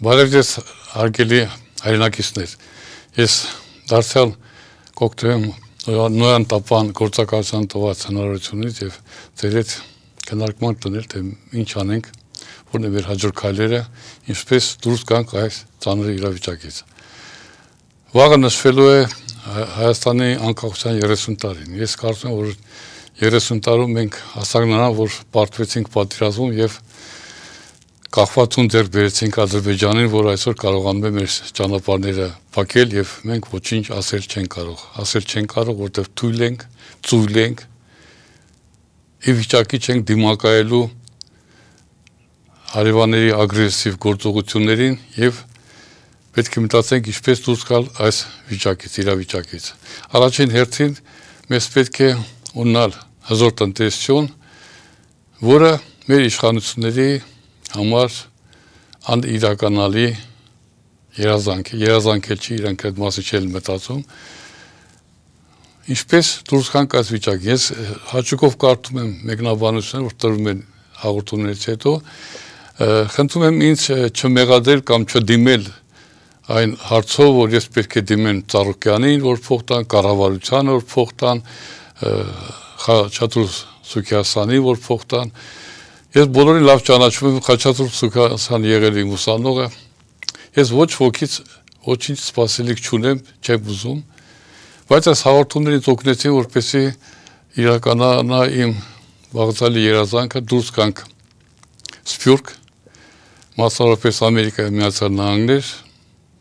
Բարև ձեզ արգելի հայրենակիցներ։ Ես դարձյալ կօգտվեմ նոյան տապան գործակալության տված հնարավորությունից եւ ծերեց քննարկման տնել թե ինչ անենք, որն է մեր հաջորդ քայլերը, ինչպես դուրս գանք այս ծանր իրավիճակից։ Վաղը նշվելու է Հայաստանի անկախության 30 տարին։ Ես կարծում եմ, որ 30 տարում մենք հասանանանք, որ պարտվեցինք պատերազմում եւ կախվածուն ձեռք բերեցինք Ադրբեջանին, որ այսօր կարողանում է մեր ճանապարհները փակել եւ մենք ոչինչ ասել չեն կարող։ Ասել չեն կարող, որտեղ թույլ ենք, ծույլ ենք։ Ի վիճակի չենք դիմակայելու հարևանների ագրեսիվ գործողություններին եւ պետք է մտածենք ինչպես դուրս գալ այս վիճակից, իրավիճակից։ Առաջին հերթին մեզ պետք է ունենալ հզոր տնտեսություն, որը մեր իշխանությունների համար անիրականալի երազանք, երազանք էլ չի, իրանք այդ մասը չեն մտածում։ Ինչպես դուրս կանք այս վիճակ։ Ես հաճույքով կարդում եմ մեկնաբանությունը, որ տրվում են հաղորդումներից հետո, խնդրում եմ ինձ չմեղադրել կամ չդիմել այն հարցով, որ ես պետք է դիմեմ Ծառուկյանին, որ փող տան, կառավարությանը, որ փող տան, Խաչատուր Սուքիասանի, որ փող տան, որ Ես բոլորին լավ ճանաչում եմ Խաչատուր Սուկասյան եղել իմ ուսանողը։ Ես ոչ ոքից ոչինչ սпасելիք չունեմ, չեմ ուզում, բայց այս հաղորդումներից օգնեցի, որպեսի իրականանա իմ բաղձալի երազանքը դուրս կանք Սփյուռք, մասնավորապես Ամերիկայի Միացյալ Նահանգներ,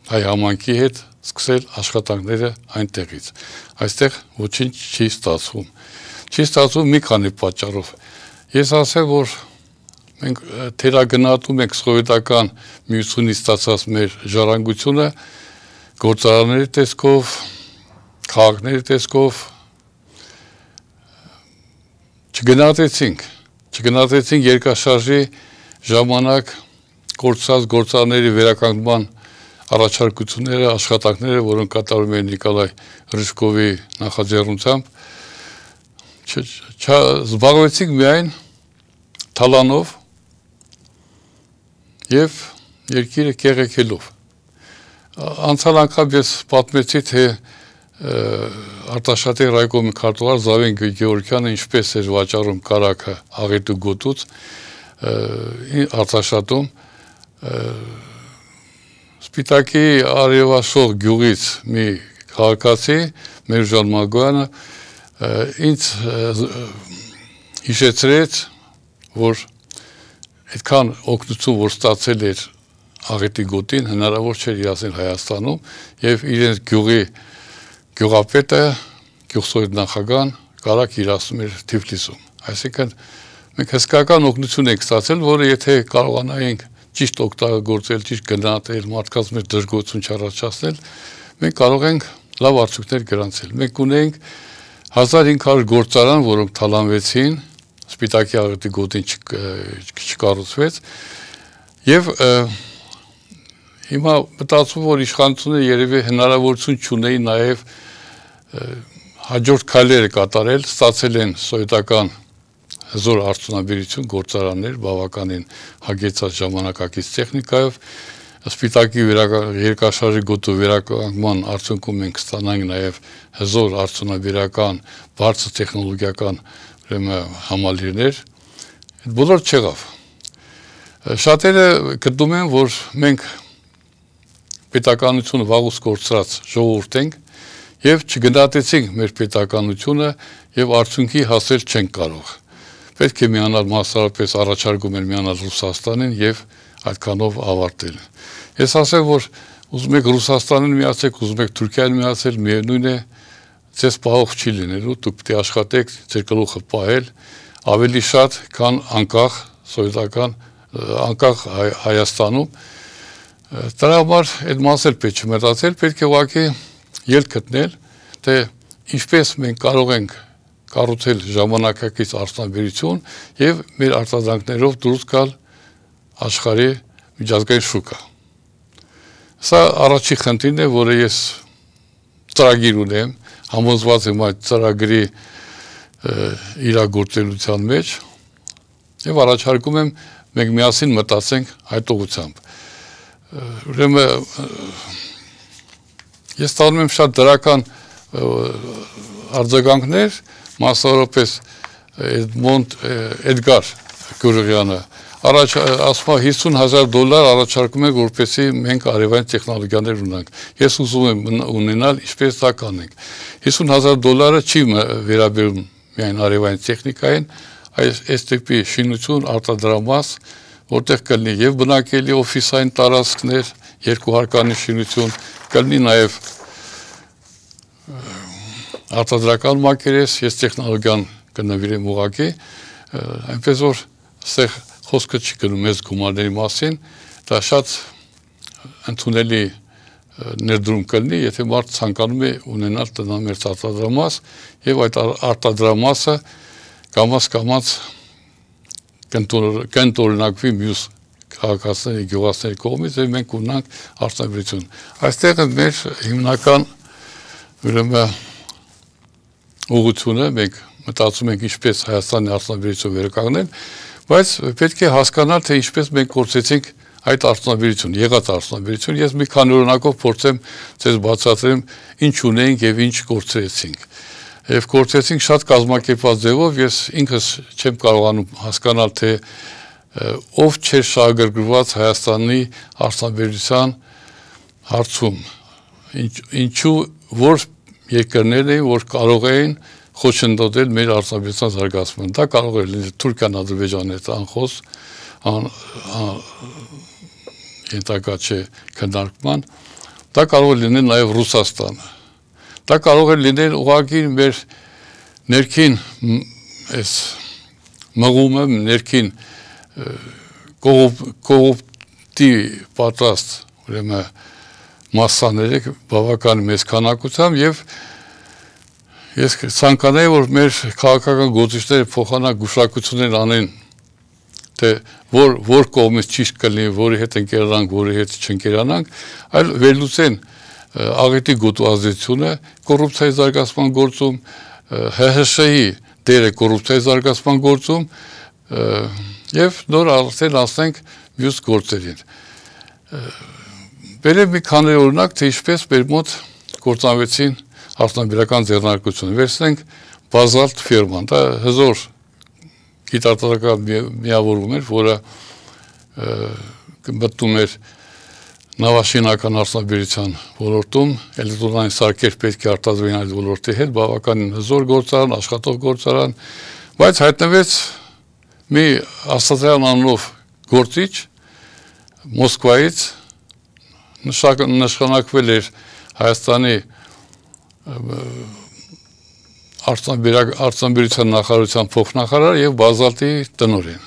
հայ համանքի հետ սկսել աշխատանքները այնտեղից։ Այստեղ ոչինչ չի ստացվում։ Չի ստացվում մի քանի պատճառով։ Ես ասեմ, որ մենք թերագնահատում ենք սովետական միությունից ստացած մեր ժառանգությունը գործարանների տեսքով, քաղաքների տեսքով չգնահատեցինք, չգնահատեցինք երկաշարժի ժամանակ կործած գործարանների վերականգնման առաջարկությունները, աշխատանքները, որոնք կատարում են Նիկոլայ Ռժկովի նախաձեռնությամբ, զբաղվեցինք միայն թալանով, եւ երկիրը կեղեքելով։ Անցյալ անգամ ես պատմեցի, թե Արտաշատի ռայկոմի քարտուղար Զավեն Գեորգյանը ինչպես էր վաճառում կարակը աղետու գոտուց Արտաշատում Սպիտակի արևաշող գյուղից մի քաղաքացի Մերժան Մագոյանը ինձ հիշեցրեց, որ այդքան օգնություն որ ստացել էր աղետի գոտին հնարավոր չէր իրացնել Հայաստանում եւ իրենց գյուղի գյուղապետը գյուղսորի նախագահան կարակ իրացնում էր Թիֆլիսում այսինքն մենք հսկական օգնություն ենք ստացել որը եթե կարողանայինք ճիշտ օգտագործել ճիշտ գնահատել մարդկանց մեր դժգոհություն չառաջացնել մենք կարող ենք լավ արդյունքներ գրանցել մենք ունենք 1500 գործարան որոնք թալանվեցին Սպիտակի աղետի գոտին չկառուցվեց եւ հիմա մտածում որ իշխանությունը երևի հնարավորություն չունեի նաեւ հաջորդ քայլերը կատարել, ստացել են սովետական հզոր արդյունաբերություն գործարաններ բավականին հագեցած ժամանակակից տեխնիկայով սպիտակի երկաշարժի գոտու վերականգնման արդյունքում մենք ստանանք նաև հզոր արդյունաբերական բարձր տեխնոլոգիական ուրեմն համալիրներ, այդ բոլոր չեղավ։ Շատերը գտնում են, որ մենք պետականությունը վաղուց կորցրած ժողովուրդ ենք եւ չգնահատեցինք մեր պետականությունը եւ արդյունքի հասել չենք կարող։ Պետք է միանալ մասնարարպես առաջարկում են միանալ Ռուսաստանին եւ այդքանով ավարտել։ Ես ասեմ, որ ուզում եք Ռուսաստանին միացեք, ուզում եք Թուրքիային միացել, միևնույն է, միացել, ձեզ պահող չի լինելու, դուք պետք է աշխատեք ձեր գլուխը պահել ավելի շատ, քան անկախ սովետական անկախ Հայաստանում դրա համար այդ մասը պետք է մտածել, պետք է ուղղակի ելք գտնել, թե ինչպես մենք կարող ենք կառուցել ժամանակակից արտադրություն եւ մեր արտադրանքներով դուրս գալ աշխարհի միջազգային շուկա։ Սա առաջի խնդիրն է, որը ես ծրագիր ունեմ, համոզված եմ այդ ծրագրի իրագործելության մեջ եւ առաջարկում եմ մենք միասին մտածենք այդ ուղությամբ։ Ուրեմն ես տանում եմ շատ դրական արձագանքներ, մասնավորապես Էդմոնդ Էդգար Գուրգյանը, առաջ ասում եմ 50000 դոլար առաջարկում եք որպեսի մենք արևային տեխնոլոգիաներ ունենք։ Ես ուզում եմ ունենալ ինչպես դա կանենք։ 50000 դոլարը չի վերաբերում միայն արևային տեխնիկային, այս STP շինություն արտադրամաս, որտեղ կլինի եւ բնակելի օֆիսային տարածքներ, երկու հարկանի շինություն, կլինի նաեւ արտադրական մակերես, ես տեխնոլոգիան կնվիրեմ ուղակի, այնպես որ այստեղ խոսքը չի գնում այս գումարների մասին, դա շատ ընդունելի ներդրում կլինի, եթե մարդ ցանկանում է ունենալ տնամերձ արտադրամաս եւ այդ արտադրամասը կամաց կամաց կենտրոնակվի մյուս քաղաքացիների գյուղացիների կողմից եւ մենք ունենք արտադրություն։ Այստեղ մեր հիմնական ուրեմն ուղղությունը մենք մտածում ենք ինչպես Հայաստանի արտադրությունը վերականգնել Բայց պետք է հասկանալ, թե ինչպես մենք կործեցինք այդ արդյունաբերություն, եղած արդյունաբերություն, ես մի քանի օրինակով փորձեմ ձեզ բացատրեմ ինչ ունենք եւ ինչ կործեցինք։ Եվ կործեցինք շատ կազմակերպված ձևով, ես ինքս չեմ կարողանում հասկանալ, թե ով չէր շահագրգռված Հայաստանի արտաբերության հարցում ինչ ինչու որ երկրներ էին որ կարող էին խոչընդոտել մեր արտադրության զարգացումը։ Դա կարող է լինել Թուրքիան, Ադրբեջանն հետ անխոս ենթակա չէ քննարկման։ Դա կարող է լինել նաև Ռուսաստանը։ Դա կարող է լինել ուղղակի մեր ներքին այս մղումը, ներքին կողոպտի պատրաստ ուրեմն մասսաները բավական մեծ քանակությամբ եւ և Ես ցանկանայի, որ մեր քաղաքական գործիչները փոխանակ գուշակություններ անեն, թե որ որ կողմից ճիշտ կլինի, որի հետ ընկերանանք, որի հետ չընկերանանք, այլ վերլուծեն աղետի գոտուազությունը կոռուպցիայի զարգացման գործում, ՀՀՇ-ի դերը կոռուպցիայի զարգացման գործում եւ նոր արդեն ասենք մյուս գործերին։ Բերեմ մի քանի օրինակ, թե ինչպես մեր մոտ գործանվեցին ավտոմոբիլական ձեռնարկությունը։ Վերցնենք բազալտ ֆիրման, դա հզոր գիտատնական միավորում էր, որը մտնում էր նավաշինական արտադրության ոլորտում էլեկտրոնային սարքեր պետք է արտադրվեն այդ ոլորտի հետ, բավականին հզոր գործարան, աշխատող գործարան, բայց հայտնվեց մի աստատրյան անունով գործիչ Մոսկվայից նշանակվել էր Հայաստանի արտանբերության նախարարության փոխնախարար եւ բազալտի տնօրեն։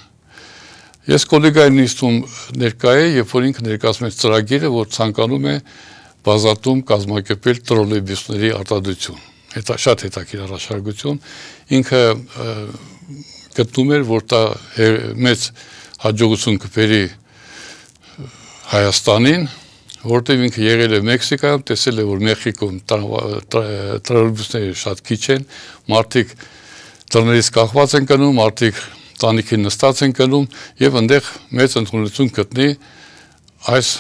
Ես կոլեգայի նիստում ներկա է, երբ որ ինքը ներկայացում է ծրագիրը, որ ցանկանում է բազատում կազմակերպել տրոլեյբուսների արտադրություն։ Հետա շատ հետաքրքիր առաջարկություն։ Ինքը գտնում էր, որ դա մեծ հաջողություն կբերի Հայաստանին, որտեղ ինքը եղել է Մեքսիկայում, տեսել է որ Մեքսիկոյում տրոլեյբուսները շատ քիչ են, մարդիկ դռներից կախված են գնում, մարդիկ տանիքին նստած են գնում եւ այնտեղ մեծ ընդունություն գտնի այս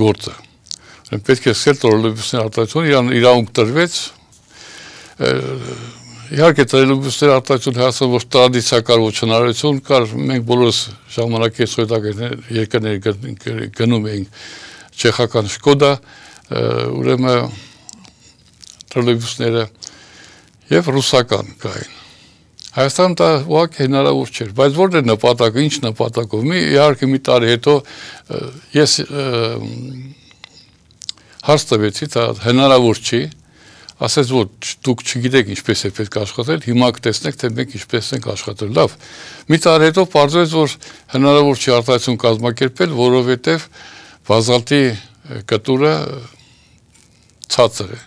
գործը։ Ուրեմն պետք է սկսել տրոլեյբուսների արտադրություն, իրան իրավունք տրվեց իհարկե տրելուբուսների արտադրություն հասան ոչ տրադիցիա կար, ոչ հնարություն կար, մենք բոլորս ժամանակի սովետական երկրներ գնում էինք չեխական Շկոդա, ուրեմն տրոլեյբուսները եւ ռուսական կային։ Հայաստան դա ուղղակի հնարավոր չէր, բայց ո՞րն է նպատակը, ի՞նչ նպատակով։ Մի իհարկե մի տարի հետո ես հարց տվեցի, դա հնարավոր չի, ասեց որ դուք չգիտեք ինչպես է պետք աշխատել, հիմա կտեսնեք թե մենք ինչպես ենք աշխատել։ Լավ։ Մի տարի հետո բարձրացավ որ հնարավոր չի արտահայտություն կազմակերպել, որովհետև որ Վազալտի կտուրը ցածր է։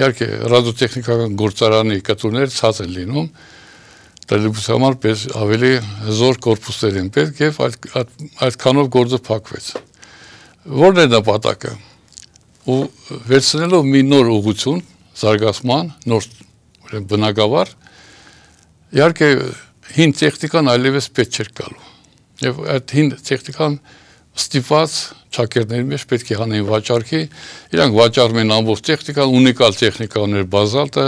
Իհարկե, ռադիոտեխնիկական գործարանի կտուրները ցած են լինում։ Տրելիբուս համար պես ավելի հզոր կորպուսներ են պետք եւ այդ այդքանով գործը փակվեց։ Որն է նպատակը։ Ու վերցնելով մի նոր ուղություն զարգացման, նոր ուրեմն բնակավար, իհարկե հին տեխնիկան այլևս պետք չէր գալու։ Եվ այդ հին տեխնիկան ստիպված ճակերտների մեջ պետք է հանեն վաճառքի, իրանք վաճառում են ամբողջ տեխնիկան, ունիկալ տեխնիկաներ բազալտը,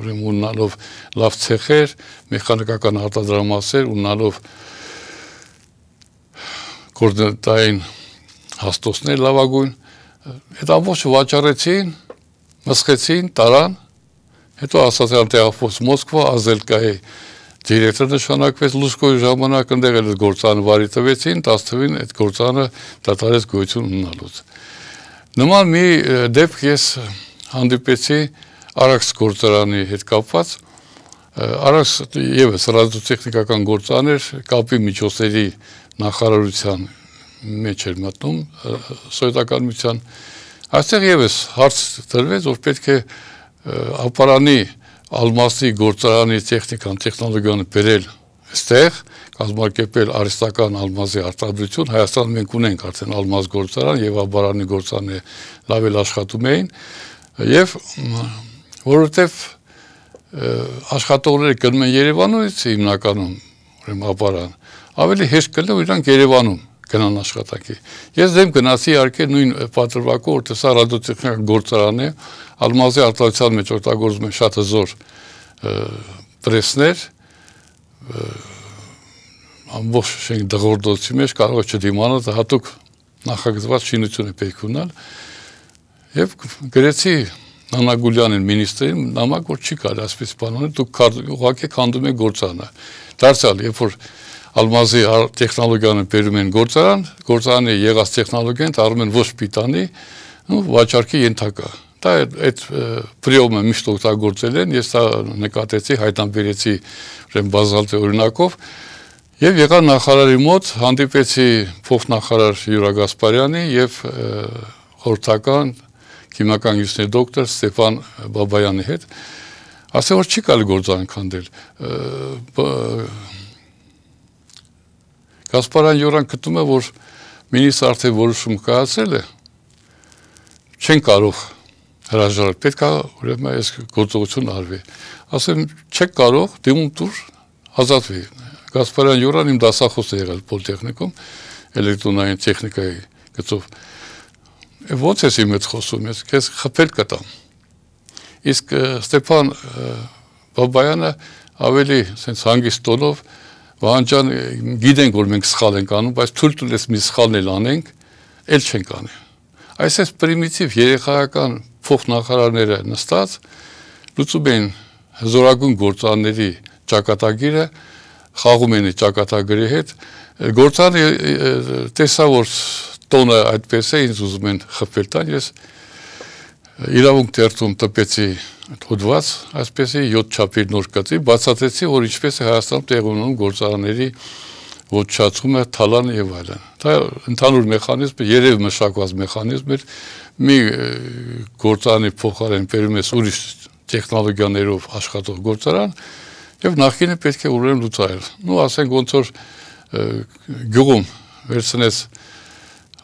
ուրեմն ունալով լավ ցեխեր, մեխանիկական արտադրամասեր, ունալով կոորդինատային հաստոցներ լավագույն, այդ ամբողջը վաճառեցին, մսխեցին, տարան, հետո ասացան տեղափոխ Մոսկվա, Ազելկայի դիրեկտոր նշանակվեց լուսկոյի ժամանակ ընդեղ էլ գործանը վարի տվեցին, 10 թվին այդ գործանը դատարեց գոյություն ունենալուց։ Նման մի դեպք ես հանդիպեցի Արաքս գործարանի հետ կապված Արաքս եւս ռադիոտեխնիկական գործաներ կապի միջոցների նախարարության մեջ էր մտնում սովետական միության այստեղ եւս հարց դրվեց որ պետք է ապարանի և Ալմասի գործարանի տեխնիկան, տեխնոլոգիան բերել այստեղ, կազմակերպել արիստական ալմազի արտադրություն, Հայաստանում մենք ունենք արդեն ալմազ գործարան եւ աբարանի գործարանը լավ էլ աշխատում էին եւ որովհետեւ աշխատողները գնում են Երևանից հիմնականում, ուրեմն աբարան, ավելի հեշտ կլինի իրանք Երևանում գնան աշխատակի։ Ես դեմ գնացի իհարկե նույն պատրվակով, որտեղ սա ռադիոտեխնիկական գործարան է, ալմազի արտադրության մեջ օգտագործում են շատ հզոր պրեսներ, ամբողջ շենք դղորդոցի մեջ կարող չդիմանալ դա հատուկ նախագծված շինություն է պետք ունենալ եւ գրեցի Նանագուլյանին մինիստրին նամակ որ չի կարելի ասպես բան անել դուք ուղղակի քանդում եք գործանը դարձյալ երբ որ ալմազի տեխնոլոգիան բերում են գործարան, գործարանի եղած տեխնոլոգիան տարում են ոչ պիտանի ու վաճառքի ենթակա դա այդ պրիոմը միշտ օգտագործել են, ես սա նկատեցի, հայտնաբերեցի ուրեմն բազալտի օրինակով եւ եղա նախարարի մոտ հանդիպեցի փոխնախարար Յուրա Գասպարյանի եւ խորհրդական քիմիական հյուսնի դոկտոր Ստեփան Բաբայանի հետ ասել որ չի կարելի գործանքանդել Գասպարյան Յուրան գտնում է, որ մինիստ արդեն որոշում կայացել է, չեն կարող հրաժարվել, պետք է ուրեմն այս գործողությունն արվի։ Ասեմ, չեք կարող դիմում դուր ազատվի։ Գասպարյան Յուրան իմ դասախոս է եղել Պոլիտեխնիկում էլեկտրոնային տեխնիկայի գծով։ Ո՞նց ես իմ հետ խոսում, ես քեզ խփել կտամ։ Իսկ Ստեփան Բաբայանը ավելի sense հանգիստ տոնով Վանջան գիտենք որ մենք սխալ ենք անում, բայց թույլ տուլես մի սխալն էլ անենք, էլ չենք անի։ Այսպես պրիմիտիվ երեխայական փոխնախարարները նստած լուծում են հզորագույն գործարանների ճակատագիրը, խաղում են ճակատագրի հետ։ Գործարանը տեսա որ տոնը այդպես է, ինձ ուզում են խփել տան, ես իրավունք դերտում տպեցի հոդված, այսպես է 7 չափի նոր կծի, բացատրեցի, որ ինչպես է Հայաստանում տեղ ունենում գործարանների ոչացումը, թալանը եւ այլն։ Դա ընդհանուր մեխանիզմը, երև մշակված մեխանիզմ էր, մի գործարանի փոխարեն բերում ես ուրիշ տեխնոլոգիաներով աշխատող գործարան եւ նախինը պետք է ուրեմն լուծել։ Ну, ասենք ոնց որ գյուղում վերցնես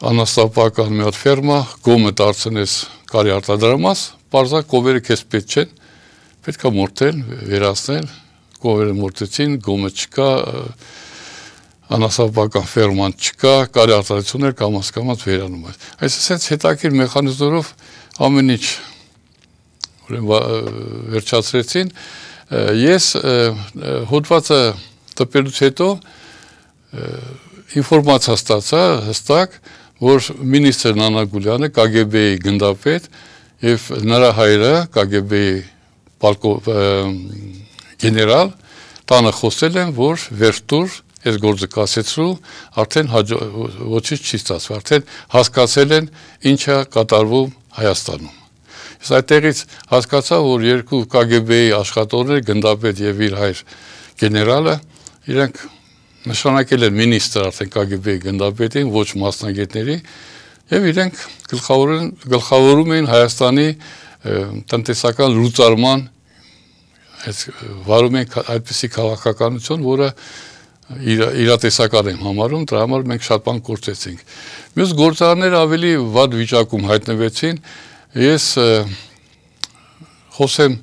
անաստապական մի հատ ֆերմա, գոմը դարձնես կարի արտադրամաս, բարձա կովերը քեզ պետք չեն, պետք է մորթել, վերացնել, կովերը մորթեցին, գոմը չկա, անասապական ֆերման չկա, կարի արտադրություններ կամաց կամաց վերանում են։ Այս ասենց հետաքրքիր մեխանիզմով ամեն ինչ ուրեմն վերջացրեցին։ Ես հոդվածը տպելուց հետո ինֆորմացիա ստացա հստակ, հստակ որ մինիստր Նանա Գուլյանը KGB-ի գնդապետ եւ նրա հայրը KGB-ի գեներալ տանը խոսել են, որ վերտուր այս գործը կասեցրու, արդեն ոչինչ չի ստացվում, արդեն հասկացել են ինչա կատարվում Հայաստանում։ Ես այդտեղից հասկացա, որ երկու KGB-ի աշխատողներ, գնդապետ եւ իր հայր գեներալը, իրենք նշանակել են մինիստր արդեն KGB-ի գնդապետին, ոչ մասնագետների եւ իրենք գլխավորեն գլխավորում էին Հայաստանի տնտեսական լուծարման այս վարում են այդպիսի քաղաքականություն, որը իր իրատեսական եմ համարում, դրա համար մենք շատ բան գործեցինք։ Մյուս գործարանները ավելի վատ վիճակում հայտնվեցին։ Ես խոսեմ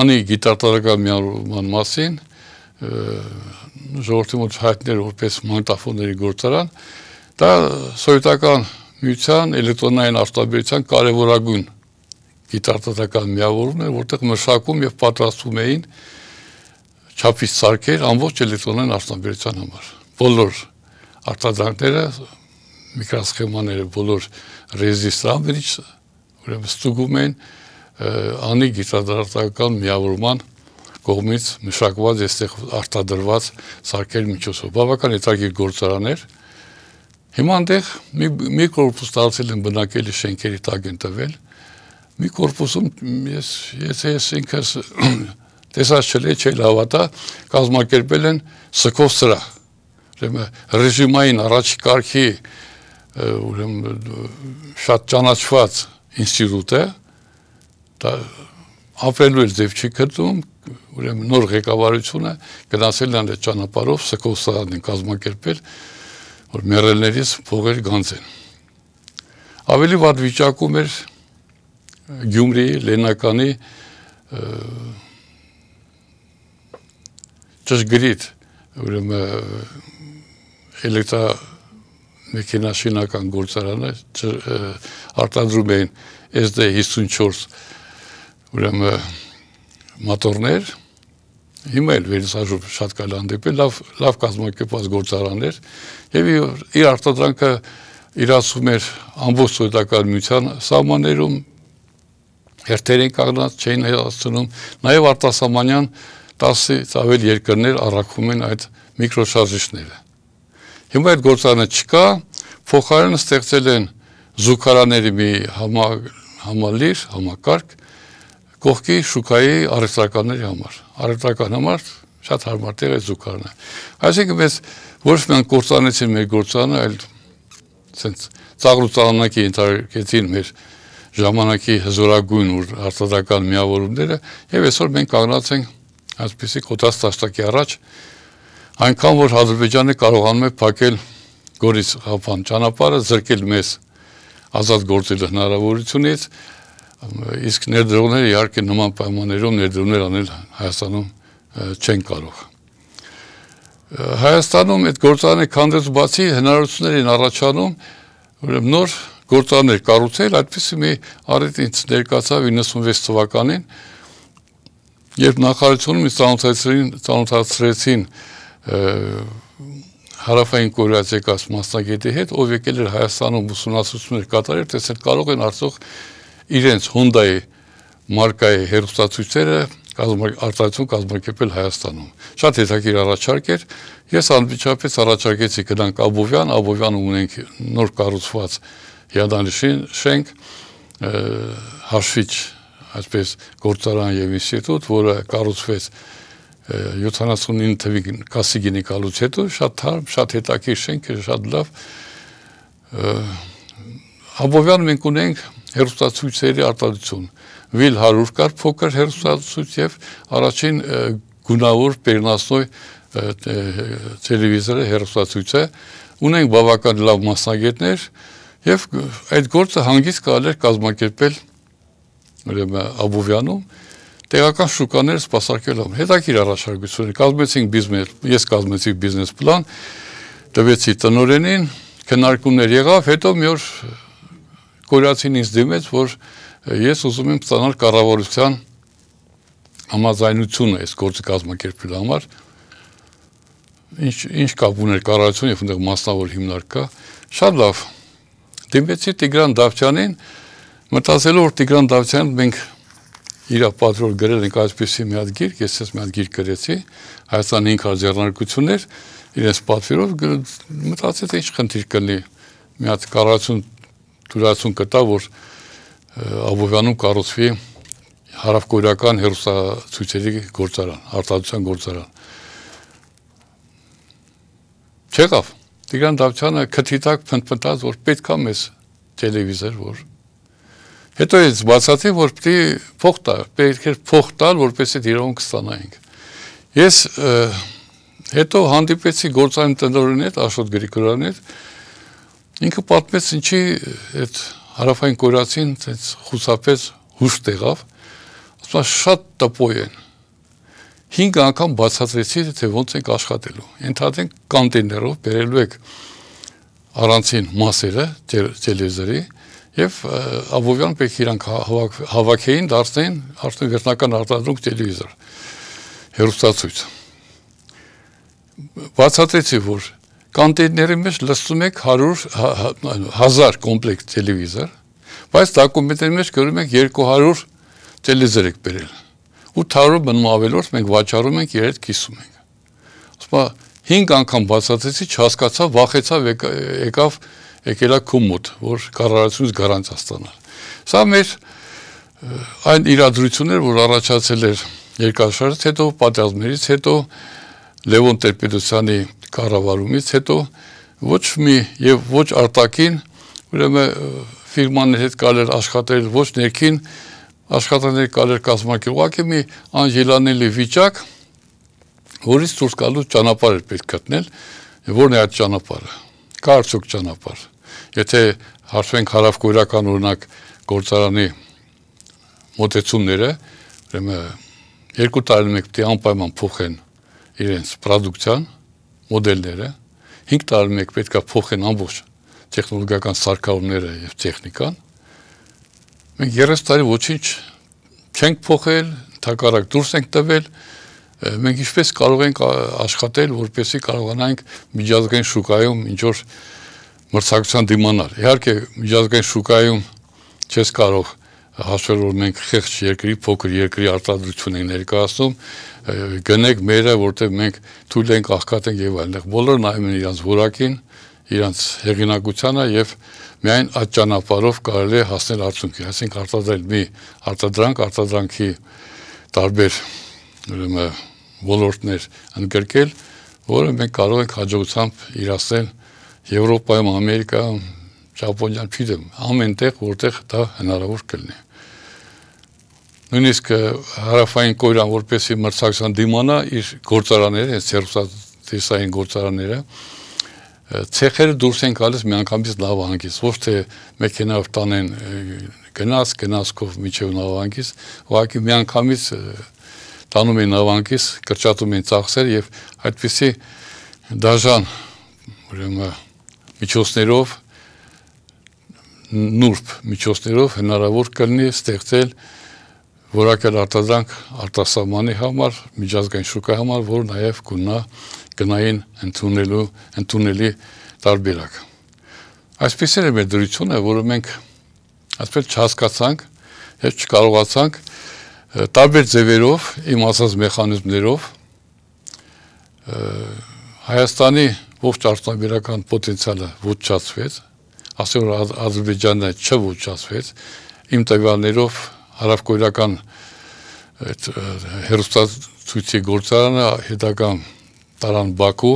անի գիտարտարական միավորման մասին, ժողովրդի մոտ հայտնել որպես մանտաֆոնների գործարան, դա սովետական միության էլեկտրոնային արտադրության կարևորագույն գիտարտադրական միավորումն էր, որտեղ մշակում եւ պատրաստում էին չափից սարքեր ամբողջ էլեկտրոնային արտադրության համար։ Բոլոր արտադրանքները միկրոսխեմաները բոլոր ռեզիստրաններից ուրեմն ստուգում են անի գիտադարտական միավորման կողմից մշակված այստեղ արտադրված սարքեր միջոցով։ Բավական հետաքրքիր գործարան էր։ Հիմա այնտեղ մի մի կորպուս դարձել են բնակելի շենքերի տակ են տվել։ Մի կորպուսում ես եթե ես ինքս տեսած չլե չէի հավատա, կազմակերպել են սկով սրա։ Ուրեմն ռեժիմային առաջկարգի ուրեմն շատ ճանաչված ինստիտուտ է, դա ապրելու էր ձև չի գտնում, ուրեմն նոր ղեկավարությունը գնացել են այդ ճանապարհով սկոսան են կազմակերպել որ մերելներից փողեր գանձեն ավելի վատ վիճակում էր Գյումրիի Լենականի ճշգրիտ ուրեմն էլեկտրա մեքենաշինական գործարանը արտադրում էին SD 54 դե ուրեմն մոտորներ, հիմա էլ վերսաժում շատ կալ հանդիպել, լավ լավ կազմակերպված գործարաններ եւ իր արտադրանքը իրացում էր ամբողջ սոցիալական միության սահմաններում հերթեր են կանգնած, չէին հիացնում, նաեւ արտասահմանյան 10-ից ավել երկրներ առաքվում են այդ միկրոշարժիչները։ Հիմա այդ գործարանը չկա, փոխարեն ստեղծել են զուգարաների մի համալիր, համակարգ, համա կողքի շուկայի արհեստականների համար։ Արհեստական համար շատ հարմար տեղ է զուգարնը։ Այսինքն մեզ ոչ միայն կործանեցին մեր գործանը, այլ ցենց ծաղրուծանակի ընթարկեցին մեր ժամանակի հզորագույն ու արտադրական միավորումները եւ այսօր մենք կանգնած ենք այսպեսի կոտած տաշտակի առաջ այնքան որ Ադրբեջանը կարողանում է փակել գորիս հապան ճանապարհը զրկել մեզ ազատ գործելու հնարավորությունից Իսկ ներդրողները իհարկե նման պայմաններում ներդրումներ անել Հայաստանում չեն կարող։ Հայաստանում այդ գործարանի քանդրից բացի հնարավորություններ են առաջանում ուրեմն նոր գործարաններ կառուցել, այդպես մի առիթ ինձ ներկայացավ 96 թվականին, երբ նախարարությունում ինձ ծանոթացրին, ծանոթացրեցին հարավային կորեացի կաս մասնագետի հետ, ով եկել էր Հայաստանում ուսումնասիրություններ կատարել, տեսել կարող են արդյոք իրենց Honda-ի մարկայի հերոստացույցերը արտադրություն կազմակերպել Հայաստանում։ Շատ հետաքրքիր առաջարկ էր։ Ես անմիջապես առաջարկեցի գնանք Աբովյան, Աբովյանը ունենք նոր կառուցված հիանալիշին շենք հաշվիչ այսպես գործարան եւ ինստիտուտ, որը կառուցվեց 79 թվականին կասի գինեկալուց հետո շատ թարմ, շատ հետաքրքիր շենք է, շատ լավ։ Աբովյան մենք ունենք հերոստացույցերի արտադրություն։ Վիլ 100 կար փոքր հերոստացույց եւ առաջին գունավոր բերնասնոյ տելևիզորը հերոստացույցը ունենք բավական լավ մասնագետներ եւ այդ գործը հանգիստ կարելի էր կազմակերպել ուրեմն Աբովյանում տեղական շուկաները սպասարկելով հետաքրիր առաջարկություն կազմեցինք բիզնես ես կազմեցի բիզնես պլան տվեցի տնորենին քննարկումներ եղավ հետո մի օր կորեացին ինձ դիմեց, որ ես ուզում եմ ստանալ կառավարության համաձայնությունը այս գործի կազմակերպելու համար ինչ ինչ կապ ուներ կառավարություն եւ այնտեղ մասնավոր հիմնարկ կա շատ լավ դիմեցի Տիգրան Դավթյանին մտածելով որ Տիգրան Դավթյանին մենք իր պատրոր գրել ենք այսպեսի մի հատ գիրք ես ես մի հատ գիրք գրեցի Հայաստանի 500 ձեռնարկություններ իրենց պատվիրով մտածեցի ինչ խնդիր կլինի մի հատ կառավարություն դուրացում կտա, որ Աբովյանում կառուցվի հարավկորեական հերոսացույցերի գործարան, արտադրության գործարան։ Չեղավ։ Տիգրան Դավթյանը քթիտակ փնփտած, որ պետք է մեզ տելևիզոր որ։ Հետո էս բացացի, որ պետք է փող տա, պետք է փող տալ, որպեսզի դիրոնք ստանայինք։ Ես հետո հանդիպեցի գործային տնօրենի հետ, Աշոտ Գրիգորյանի հետ, Ինքը պատմեց ինչի այդ հարավային կորացին այդ խուսափեց հուշ տեղավ։ Ասում է շատ տպոյ են։ 5 անգամ բացատրեցի թե ոնց ենք աշխատելու։ Ենթադրենք կոնտեյներով բերելու եք առանցին մասերը տելեզերի եւ աբովյան պետք իրանք հավաքեին դարձնեն արդեն վերջնական արտադրում տելևիզոր հերոստացույց։ Բացատրեցի որ Կանտեյների մեջ լցում եք 100 1000 կոմպլեկտ տելևիզոր, բայց դոկումենտների մեջ գրում եք 200 տելևիզոր եք բերել։ 800 մնում ավելորդ մենք վաճառում ենք 3 կիսում ենք։ Ասում եմ 5 անգամ բացացեցի, չհասկացա, վախեցավ եկավ եկելա կոմոդ, որ կառավարությունից գարանտիա ստանալ։ Սա մեր այն իրադրություններ, որ առաջացել էր երկաշարժից հետո, պատերազմներից հետո, հետո Լևոն Տեր-Պետրոսյանի կառավարումից հետո ոչ մի եւ ոչ արտաքին, ուրեմն ֆիրմաների հետ կարելի աշխատել ոչ ներքին աշխատանքներ կարելի կազմակերպել։ Ուղղակի մի անջելանելի վիճակ, որից դուրս գալու ճանապարհ էր պետք գտնել, որն է այդ ճանապարհը։ Կա արդյոք ճանապարհ։ Եթե հարցենք հարավկորական օրինակ գործարանի մոտեցումները, ուրեմն երկու տարի մեկ պետք է անպայման փոխեն իրենց production մոդելները 5 տարի մեկ պետքա փոխեն ամբողջ տեխնոլոգիական սարքավորները եւ տեխնիկան։ Մենք 30 տարի ոչինչ չենք փոխել, թակարակ դուրս ենք տվել, մենք ինչպես կարող ենք աշխատել, որպեսզի կարողանանք միջազգային շուկայում ինչ որ մրցակցության դիմանալ։ Իհարկե, միջազգային շուկայում չես կարող հասել որ մենք խեղճ երկրի, փոքր երկրի արտադրություն ենք ներկայացնում, գնենք մերը, որտեղ մենք թույլ ենք աղքատենք եւ այլն։ Բոլորն նայում են իրանց որակին, իրանց հեղինակությանը եւ միայն այդ ճանապարհով կարելի է հասնել արդյունքի, այսինքն արտադրել մի արտադրանք, արտադրանքի տարբեր ուրեմն ոլորտներ ընդգրկել, որը մենք կարող ենք հաջողությամբ իրացնել Եվրոպայում, Ամերիկայում, Ճապոնիայում, չգիտեմ, ամենտեղ, որտեղ դա հնարավոր կլինի նույնիսկ հարավային կորյան որպեսի մրցակցան դիմանա իր գործարանները, հենց ցերուսատեսային գործարանները ցեխերը դուրս են գալիս միանգամից լավահանգից, ոչ թե մեքենայով տանեն գնաց, գնացքով միջև լավահանգից, ուղղակի միանգամից տանում են լավահանգից, կրճատում են ծախսեր եւ այդպիսի դաժան ուրեմն միջոցներով նուրբ միջոցներով հնարավոր կլինի ստեղծել որակել արտադրանք արտասահմանի համար, միջազգային շուկա համար, որ նաև կունա գնային ընդունելու ընդունելի տարբերակ։ Այսպես էլ է մեր դրությունը, որը մենք ասպես չհասկացանք, հետ չկարողացանք տարբեր ձևերով, իմ ասած մեխանիզմներով Հայաստանի ողջ արտաբերական պոտենցիալը ոչացվեց, ասեմ որ Ադրբեջանը չոչացվեց, իմ տվյալներով հարավկորեական այդ հերոստացույցի գործարանը հետական տարան Բաքու,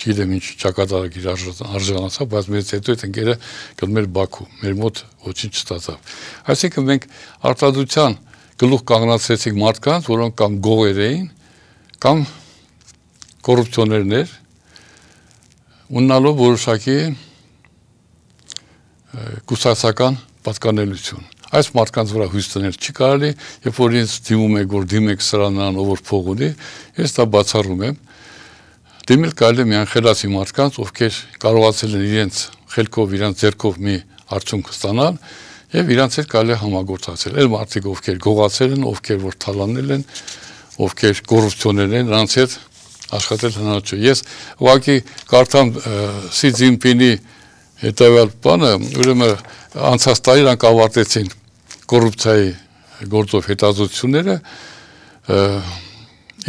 չգիտեմ ինչ ճակատարակ իր արժանացավ, բայց մեզ հետո այդ ընկերը գտնվել Բաքու, մեր մոտ ոչինչ չստացավ։ Այսինքն մենք արտադրության գլուխ կանգնացրեցինք մարդկանց, որոնք կամ գողեր էին, կամ կոռուպցիոներներ, ուննալով որոշակի կուսասական պատկանելություն։ Այս մարդկանց վրա հույս տնել չի կարելի, երբ որ ինձ դիմում է որ դիմեք սրանան, ով որ փող ունի, ես դա բացառում եմ։ Դիմել կարելի է միայն խելացի մարդկանց, ովքեր կարողացել են իրենց խելքով, իրենց ձեռքով մի արդյունք ստանալ եւ իրancs հետ կարելի համագործակցել։ Էլ մարդիկ ովքեր գողացել են, ովքեր որ թալանել են, ովքեր կոռուպցիոներ են, նրանց հետ աշխատել հնարավոր չէ։ Ես ուղղակի կարդամ Սի Ցզինպինի հետեւյալ բանը, ուրեմն անցած տարի իրանք ավարտեցին կոռուպցիայի գործով հետազոտությունները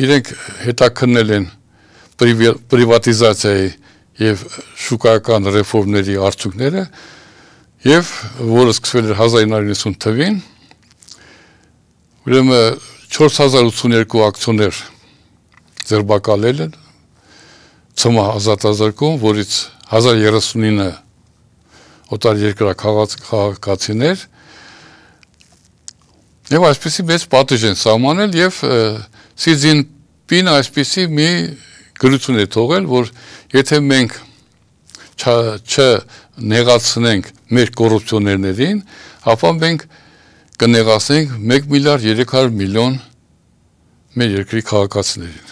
իրենք հետաքննել են պրիվատիզացիայի եւ շուկայական ռեֆորմների արդյունքները եւ որը սկսվել էր 1990 թվականին ուրեմն 4082 ակցիոներ ձերբակալել են ծմա ազատազրկում, որից 1039 օտար երկրա քաղաքացիներ, Եվ այսպեսի մեծ պատիժ են սահմանել եւ Սի Ցին այսպեսի մի գրություն է թողել, որ եթե մենք չնեղացնենք մեր կոռուպցիոներներին, ապա մենք կնեղացնենք 1 միլիարդ 300 միլիոն մեր երկրի քաղաքացիներին։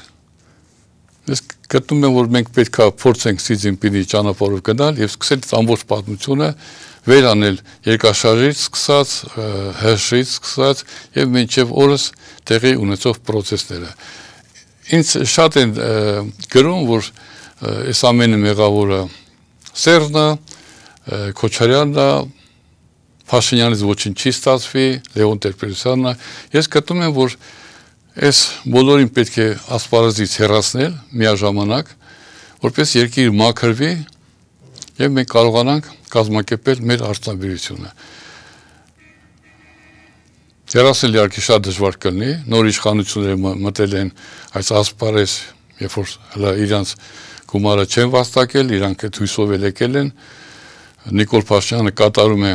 Ես գտնում եմ, որ մենք պետք է փորձենք Սի Ցին Պինի ճանապարհով գնալ եւ սկսել ամբողջ պատմությունը վերանել երկաշարժից սկսած, հրշից սկսած եւ մինչեւ օրս տեղի ունեցող process-ները։ Ինձ շատ են գրում, որ այս ամենը մեղավորը Սերնը, Քոչարյանն է, Փաշինյանից ոչինչ չի ստացվի, Լեոն Տեր-Պետրոսյանն է։ Ես գտնում եմ, որ այս բոլորին պետք է ասպարեզից հեռացնել միաժամանակ, որպես երկիր մաքրվի եւ մենք կարողանանք կազմակերպել մեր արտադրությունը։ Երասել իհարկե շատ դժվար կլինի, նոր իշխանությունները մտել են այս ասպարես, երբ որ հələ իրանց գումարը չեն վաստակել, իրանք այդ հույսով էլ եկել են։ Նիկոլ Փաշյանը կատարում է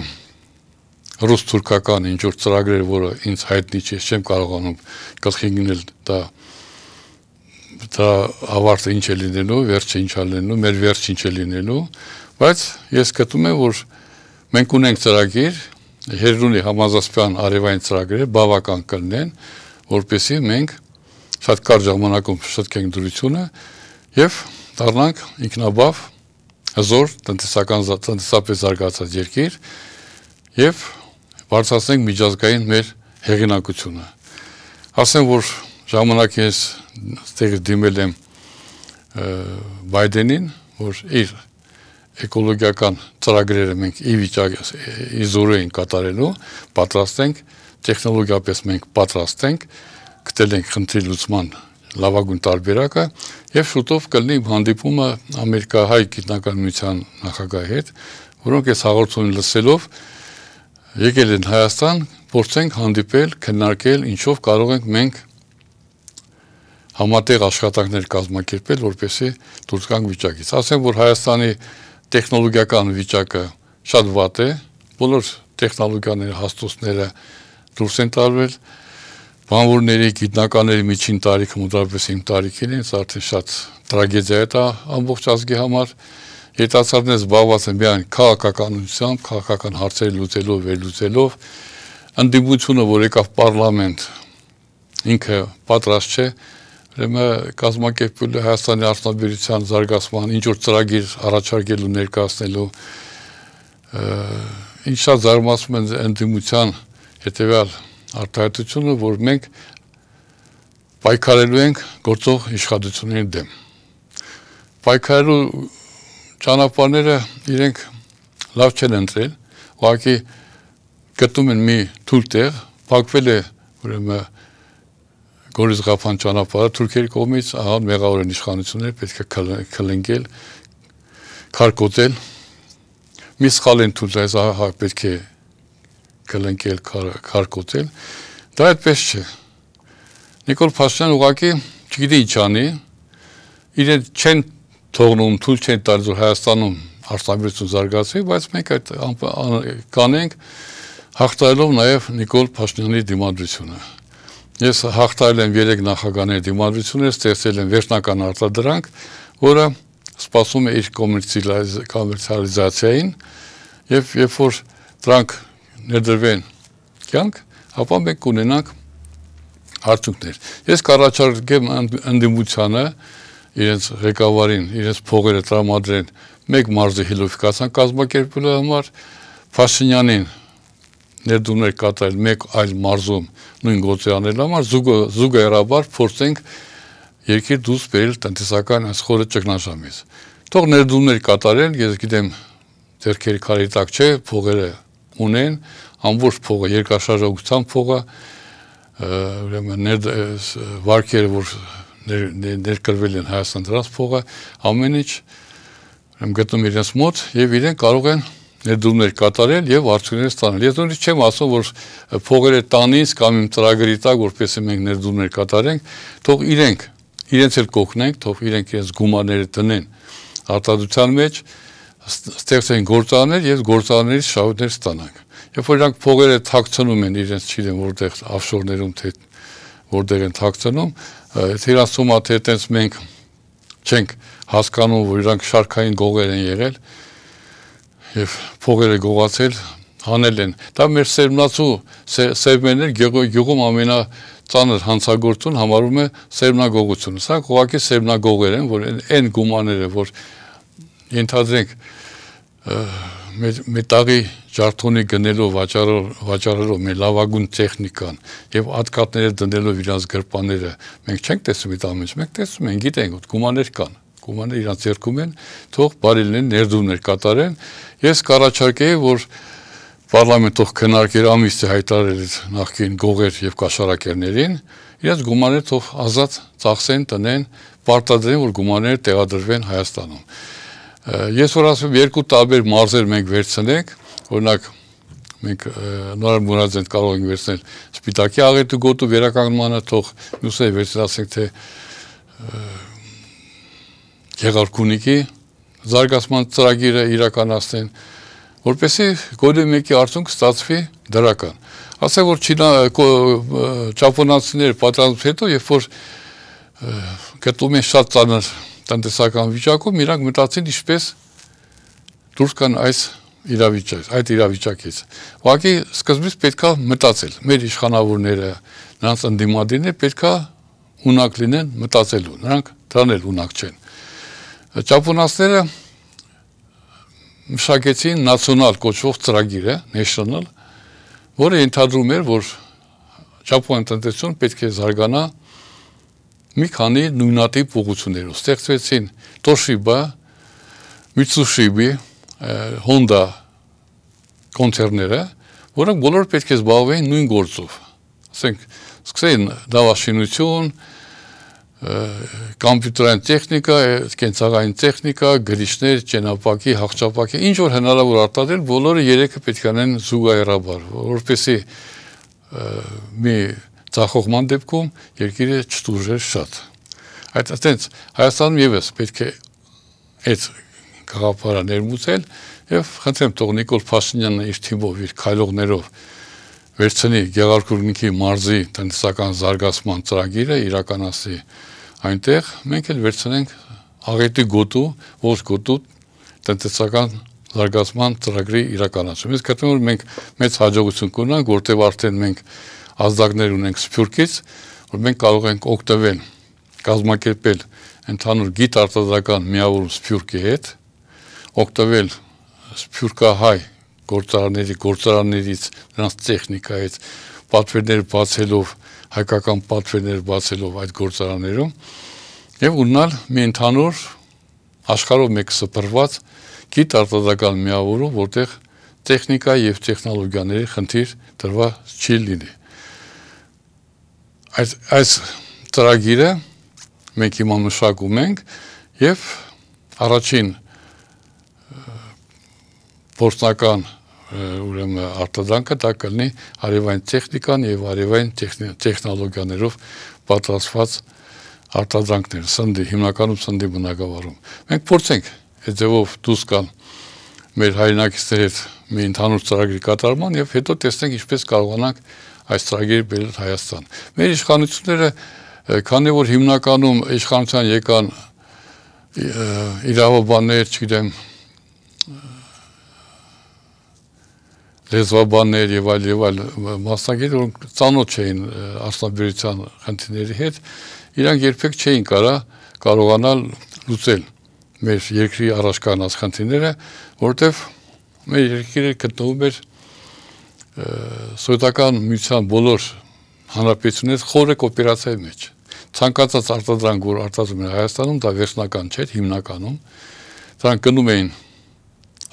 ռուս-թուրքական ինչ որ ծրագրեր, որը ինձ հայտնի չէ, չեմ կարողանում գլխին գնել դա դա ավարտը ինչ է լինելու, վերջը ինչ է լինելու, մեր վերջը ինչ է լինելու, Բայց ես գտնում եմ, որ մենք ունենք ծրագիր, Հերրունի համազասպյան արևային ծրագրերը բավական կլնեն, որպեսի մենք շատ կար ժամանակում շտկենք դրությունը եւ դառնանք ինքնաբավ հզոր տնտեսական տնտեսապես զարգացած երկիր եւ բարձրացնենք միջազգային մեր հեղինակությունը։ Ասեմ, որ ժամանակին ես ստեղ դիմել եմ Բայդենին, որ իր էկոլոգիական ծրագրերը մենք ի վիճակ ի զորու են կատարելու, պատրաստ ենք, տեխնոլոգիապես մենք պատրաստ ենք, գտել ենք խնդրի լուծման լավագույն տարբերակը եւ շուտով կլինի հանդիպումը Ամերիկահայ գիտնական միության նախագահի հետ, որոնք այս հաղորդումը լսելով եկել են Հայաստան, փորձենք հանդիպել, քննարկել ինչով կարող ենք մենք համատեղ աշխատանքներ կազմակերպել, որպեսզի դուրս գանք վիճակից։ Ասեմ, որ Հայաստանի տեխնոլոգիական վիճակը շատ վատ է, բոլոր տեխնոլոգիաները, հաստոցները դուրս են տարվել, բանվորների գիտնականների միջին տարիքը մոտավորապես իմ տարիքին են, արդեն շատ տրագեդիա է դա ամբողջ ազգի համար։ Հետացածներն զբաղված են միայն քաղաքականությամբ, քաղաքական հարցերը լուծելով, վերլուծելով։ Անդիմությունը, որ եկավ parlament, ինքը պատրաստ չէ Ուրեմն կազմակերպվել է Հայաստանի արտադրության զարգացման ինչ որ ծրագիր առաջարկելու ներկայացնելու ինչ շատ զարմացում են ընդդիմության հետևյալ արտահայտությունը, որ մենք պայքարելու ենք գործող իշխանությունների դեմ։ Պայքարելու ճանապարհները իրենք լավ չեն ընտրել, ուղղակի գտնում են մի թույլ տեղ, փակվել է ուրեմն Գորիս Ղափան ճանապարհը Թուրքիայի կողմից ահա մեղավորեն իշխանությունները պետք է քլնկել, քարկոտել։ Մի սխալ են ցույց այս ահա հա, պետք է քլնկել, քարկոտել։ Դա այդպես չէ։ Նիկոլ Փաշինյանը ուղղակի չգիտի ինչ անի։ Իրեն չեն թողնում, ցույց չեն տալիս որ Հայաստանում արտադրություն զարգացվի, բայց մենք այդ կանենք հաղթայելով նաև Նիկոլ Փաշինյանի դիմադրությունը։ Ես հաղթարել եմ երեք նախագաների դիմադրություններ, ստեղծել եմ վերջնական արտադրանք, որը սպասում է իր կոմերցիալիզացիային եւ երբ որ դրանք ներդրվեն կյանք, ապա մենք կունենանք արդյունքներ։ Ես կառաջարկեմ ընդդիմությանը իրենց ղեկավարին, իրենց փողերը տրամադրեն մեկ մարզի հիլոֆիկացիան կազմակերպելու համար Փաշինյանին ներդրումներ կատարել մեկ այլ մարզում նույն գործի անելու համար զուգահեռաբար փորձենք երկիր դուրս բերել տնտեսական այս խորը ճգնաժամից։ Թող ներդրումներ կատարեն, ես գիտեմ, ձերքերի քարի տակ չէ, փողերը ունեն, ամբողջ փողը, երկաշարժողության փողը, ուրեմն ներ վարկերը, որ ներկրվել են Հայաստան դրանց փողը, ամեն ինչ ուրեմն գտնում իրենց մոտ եւ իրեն կարող են ներդրումներ կատարել եւ արդյունքներ ստանալ։ Ես նույնիսկ չեմ ասում, որ փողերը տանից կամ իմ ծրագրի տակ, որպեսզի մենք ներդրումներ կատարենք, թող իրենք իրենց էլ կօգնենք, թող իրենք իրենց գումարները դնեն արտադրության մեջ, ստեղծեն գործարաններ եւ գործարաններից շահույթներ ստանանք։ Երբ որ իրանք փողերը թաքցնում են իրենց չիդեն որտեղ offshore-ներում թե որտեղ են թաքցնում, եթե իրացումա թե այտենց մենք չենք հասկանում, որ իրանք շարքային գողեր են եղել, եղ եւ փողերը գողացել հանել են։ Դա մեր Սերմնացու Սերմեներ գյուղում ամենա ծանր հանցագործուն համարում է Սերմնագողությունը։ Սա կողակի Սերմնագողեր են, որ այն գումաները, որ ենթադրենք մետաղի ջարդոնի գնելով վաճառով վաճառելով մեր լավագույն տեխնիկան եւ ատկատները դնելով իրանց գրպանները մենք չենք տեսում այդ ամենը մենք տեսում ենք գիտենք որ գումաներ կան գումաները իրանց երկում են թող բարելեն ներդումներ կատարեն Ես կառաջարկեի, որ պարլամենտով քննարկեր ամիսը հայտարարել նախկին գողեր եւ կաշառակերներին, իրաց գումարներ թող ազատ ծախսեն տնեն, պարտադրեն, որ գումարները տեղադրվեն Հայաստանում։ Ես որ ասում երկու տարբեր մարզեր մենք վերցնենք, օրինակ մենք նոր մուրաց են կարող ենք վերցնել սպիտակի աղետու գոտու վերականգնմանը թող մյուսը վերցնասենք թե Եղարքունիքի զարգացման ծրագիրը իրականացնեն, որպեսի գոլի մեկի արդյունք ստացվի դրական։ Ասեմ, որ չինա ճապոնացիները պատրանուց հետո, երբ որ գտնում են շատ ծանր տնտեսական վիճակում, իրանք մտածին ինչպես դուրս կան այս իրավիճակից, այդ իրավիճակից։ Ուղղակի սկզբից պետքա մտածել։ Մեր իշխանավորները, նրանց ընդդիմադիրները պետքա ունակ լինեն մտածելու։ Նրանք դրանել ունակ չեն։ Ճապոնացները մշակեցին նացիոնալ կոչվող ծրագիրը, national, որը ենթադրում էր, որ ճապոն տնտեսությունը պետք է զարգանա մի քանի նույնատիպ ուղղություններով։ Ստեղծվեցին Toshiba, Mitsubishi, Honda կոնցերները, որոնք բոլոր պետք է զբաղվեին նույն գործով։ Ասենք, սկսեին դավաշինություն, կոմպյուտերային տեխնիկա, կենցաղային տեխնիկա, գրիչներ, ճենապակի, հաղճապակի, ինչ որ հնարավոր արտադրել, բոլորը երեքը պետք անեն զուգահեռաբար, որովհետեւ մի ցախողման դեպքում երկիրը չտուրժեր շատ։ Այդ այտենց Հայաստանում եւս պետք է այդ գաղափարը ներմուծել եւ խնդրեմ թող Նիկոլ Փաշինյանը իր թիմով իր քայլողներով վերցնի Գեղարքունիքի մարզի տնտեսական զարգացման ծրագիրը իրականացի այնտեղ մենք էլ վերցնենք աղետի գոտու, ոչ գոտու տնտեսական զարգացման ծրագրի իրականացում։ Իսկ հետո որ մենք մեծ հաջողություն կունենանք, որտեղ արդեն մենք ազդակներ ունենք Սփյուռքից, որ մենք կարող ենք օգտվել, կազմակերպել ընդհանուր գիտարտադրական միավորում Սփյուռքի հետ, օգտվել Սփյուռքահայ գործարանների գործարաններից, նրանց տեխնիկայից, պատվերներ բացելով, հայկական պատվերներ բացելով այդ գործարաներում եւ ունենալ մի ընդհանուր աշխարհով մեկ սփռված գիտ արտադրական միավորով, որտեղ տեխնիկա եւ տեխնոլոգիաների խնդիր դրված չի լինի։ Այս այս ծրագիրը մենք հիմա մշակում ենք եւ առաջին փորձնական ուրեմն արտադրանքը դա կլինի արևային տեխնիկան եւ արևային տեխնոլոգիաներով պատրաստված արտադրանքներ, սննդի, հիմնականում սննդի բնակավարում։ Մենք փորձենք այդ ձևով դուրս գալ մեր հայրենակիցների հետ մի ընդհանուր ծրագրի կատարման եւ հետո տեսնենք ինչպես կարողանանք այս ծրագիրը բերել Հայաստան։ Մեր իշխանությունները, քանի որ հիմնականում իշխանության եկան իրավաբաններ, չգիտեմ, լեզվաբաններ եւ այլ եւ այլ մասնագետներ, որոնք ծանոթ չէին արտնաբերության խնդիրների հետ, իրանք երբեք չէին կարա կարողանալ լուծել մեր երկրի առաջ կանած խնդիրները, որովհետև մեր երկիրը գտնվում էր սովետական միության բոլոր հանրապետությունից խորը կոոպերացիայի մեջ։ Ցանկացած արտադրանք, որ արտադրում էր Հայաստանում, դա վերջնական չէր, հիմնականում դրանք գնում էին